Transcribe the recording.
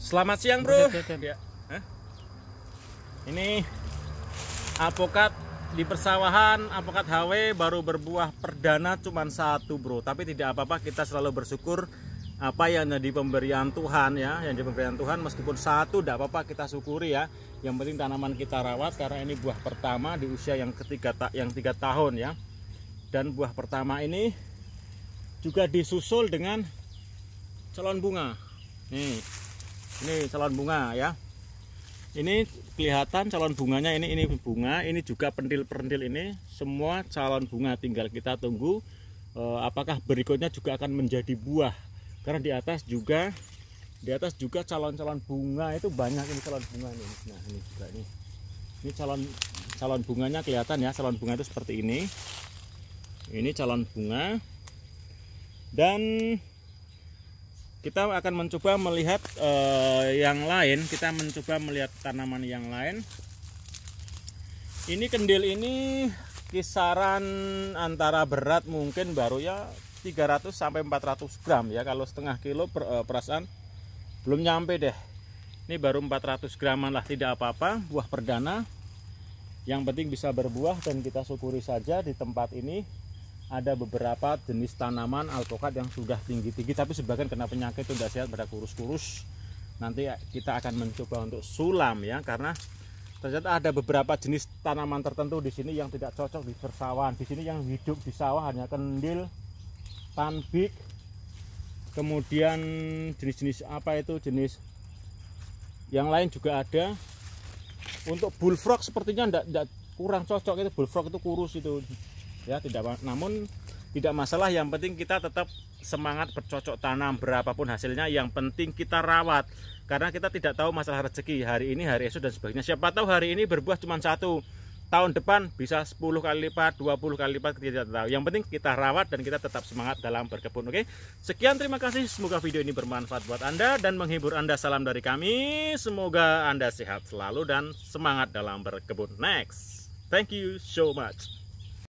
Selamat siang, Bro. Ya. Hah? Ini apokat di persawahan apokat HW baru berbuah perdana cuman satu, Bro. Tapi tidak apa-apa, kita selalu bersyukur apa yang jadi pemberian Tuhan ya, yang jadi pemberian Tuhan meskipun satu tidak apa-apa kita syukuri ya. Yang penting tanaman kita rawat karena ini buah pertama di usia yang ketiga tak yang tiga tahun ya. Dan buah pertama ini juga disusul dengan calon bunga. Nih, ini calon bunga ya ini kelihatan calon bunganya ini ini bunga ini juga pentil-pentil ini semua calon bunga tinggal kita tunggu eh, apakah berikutnya juga akan menjadi buah karena di atas juga di atas juga calon-calon bunga itu banyak ini calon bunga ini. nah ini juga ini. ini calon calon bunganya kelihatan ya calon bunga itu seperti ini ini calon bunga dan kita akan mencoba melihat uh, yang lain kita mencoba melihat tanaman yang lain ini kendil ini kisaran antara berat mungkin baru ya 300 sampai 400 gram ya kalau setengah kilo per, uh, eh, perasaan belum nyampe deh ini baru 400 graman lah tidak apa-apa buah perdana yang penting bisa berbuah dan kita syukuri saja di tempat ini ada beberapa jenis tanaman alpukat yang sudah tinggi-tinggi tapi sebagian kena penyakit itu tidak sehat pada kurus-kurus nanti kita akan mencoba untuk sulam ya karena ternyata ada beberapa jenis tanaman tertentu di sini yang tidak cocok di persawahan di sini yang hidup di sawah hanya kendil tanbik kemudian jenis-jenis apa itu jenis yang lain juga ada untuk bullfrog sepertinya tidak kurang cocok itu bullfrog itu kurus itu ya tidak namun tidak masalah yang penting kita tetap semangat bercocok tanam berapapun hasilnya yang penting kita rawat karena kita tidak tahu masalah rezeki hari ini hari esok dan sebagainya siapa tahu hari ini berbuah cuma satu tahun depan bisa 10 kali lipat 20 kali lipat kita tidak tahu yang penting kita rawat dan kita tetap semangat dalam berkebun oke sekian terima kasih semoga video ini bermanfaat buat anda dan menghibur anda salam dari kami semoga anda sehat selalu dan semangat dalam berkebun next thank you so much